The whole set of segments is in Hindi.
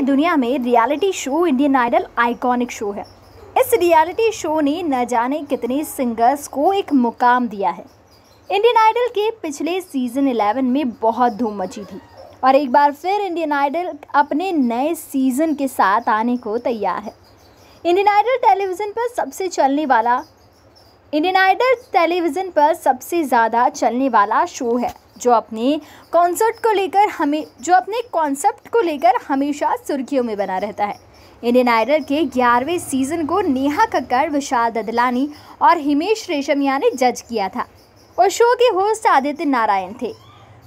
की दुनिया में reality show Indian Idol iconic show है इस रियलिटी शो ने न जाने कितने सिंगर्स को एक मुकाम दिया है इंडियन आइडल के पिछले सीज़न 11 में बहुत धूम मची थी और एक बार फिर इंडियन आइडल अपने नए सीज़न के साथ आने को तैयार है इंडियन आइडल टेलीविज़न पर सबसे चलने वाला इंडियन आइडल टेलीविज़न पर सबसे ज़्यादा चलने वाला शो है जो अपने कॉन्सर्ट को लेकर हमें जो अपने कॉन्सेप्ट को लेकर हमेशा सुर्खियों में बना रहता है इंडियन आइडल के ग्यारहवें सीजन को नेहा कक्कड़ विशाल ददलानी और हिमेश रेशमिया ने जज किया था और शो के होस्ट आदित्य नारायण थे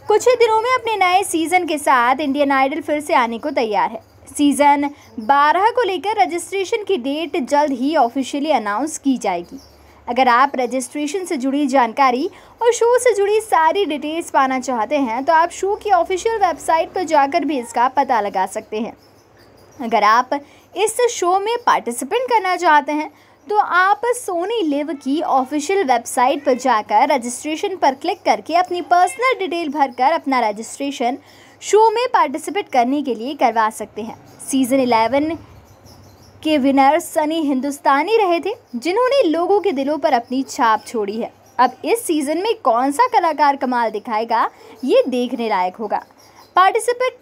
कुछ ही दिनों में अपने नए सीज़न के साथ इंडियन आइडल फिर से आने को तैयार है सीज़न 12 को लेकर रजिस्ट्रेशन की डेट जल्द ही ऑफिशियली अनाउंस की जाएगी अगर आप रजिस्ट्रेशन से जुड़ी जानकारी और शो से जुड़ी सारी डिटेल्स पाना चाहते हैं तो आप शो की ऑफिशियल वेबसाइट पर जाकर भी इसका पता लगा सकते हैं अगर आप इस शो में पार्टिसिपेंट करना चाहते हैं तो आप सोनी लिव की ऑफिशियल वेबसाइट पर जाकर रजिस्ट्रेशन पर क्लिक करके अपनी पर्सनल डिटेल भरकर अपना रजिस्ट्रेशन शो में पार्टिसिपेट करने के लिए करवा सकते हैं सीज़न के विनर सनी हिंदुस्तानी रहे थे जिन्होंने लोगों के दिलों पर अपनी छाप छोड़ी है अब इस सीज़न में कौन सा कलाकार कमाल दिखाएगा ये देखने लायक होगा पार्टिसिपेट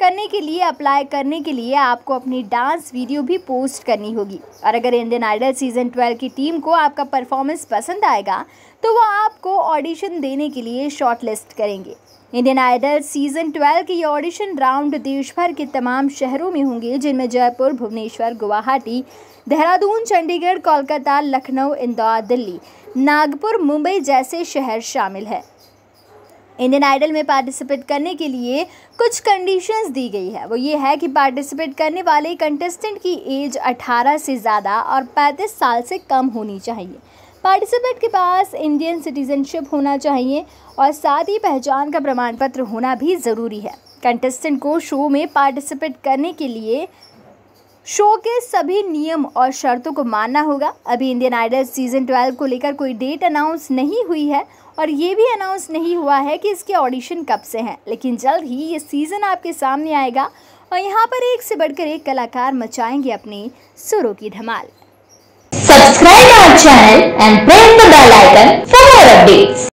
करने के लिए अप्लाई करने के लिए आपको अपनी डांस वीडियो भी पोस्ट करनी होगी और अगर इंडियन आइडल सीज़न 12 की टीम को आपका परफॉर्मेंस पसंद आएगा तो वो आपको ऑडिशन देने के लिए शॉर्टलिस्ट करेंगे इंडियन आइडल सीज़न 12 के ये ऑडिशन राउंड देश भर के तमाम शहरों में होंगे जिनमें जयपुर भुवनेश्वर गुवाहाटी देहरादून चंडीगढ़ कोलकाता लखनऊ इंदौर दिल्ली नागपुर मुंबई जैसे शहर शामिल हैं इंडियन आइडल में पार्टिसिपेट करने के लिए कुछ कंडीशंस दी गई है वो ये है कि पार्टिसिपेट करने वाले कंटेस्टेंट की एज 18 से ज़्यादा और 35 साल से कम होनी चाहिए पार्टिसिपेंट के पास इंडियन सिटीजनशिप होना चाहिए और साथ ही पहचान का प्रमाण पत्र होना भी ज़रूरी है कंटेस्टेंट को शो में पार्टिसिपेट करने के लिए शो के सभी नियम और शर्तों को मानना होगा अभी इंडियन आइडल सीज़न 12 को लेकर कोई डेट अनाउंस नहीं हुई है और ये भी अनाउंस नहीं हुआ है कि इसके ऑडिशन कब से हैं लेकिन जल्द ही ये सीज़न आपके सामने आएगा और यहाँ पर एक से बढ़कर एक कलाकार मचाएंगे अपनी सुरों की धमाल subscribe our channel and press the bell icon for more updates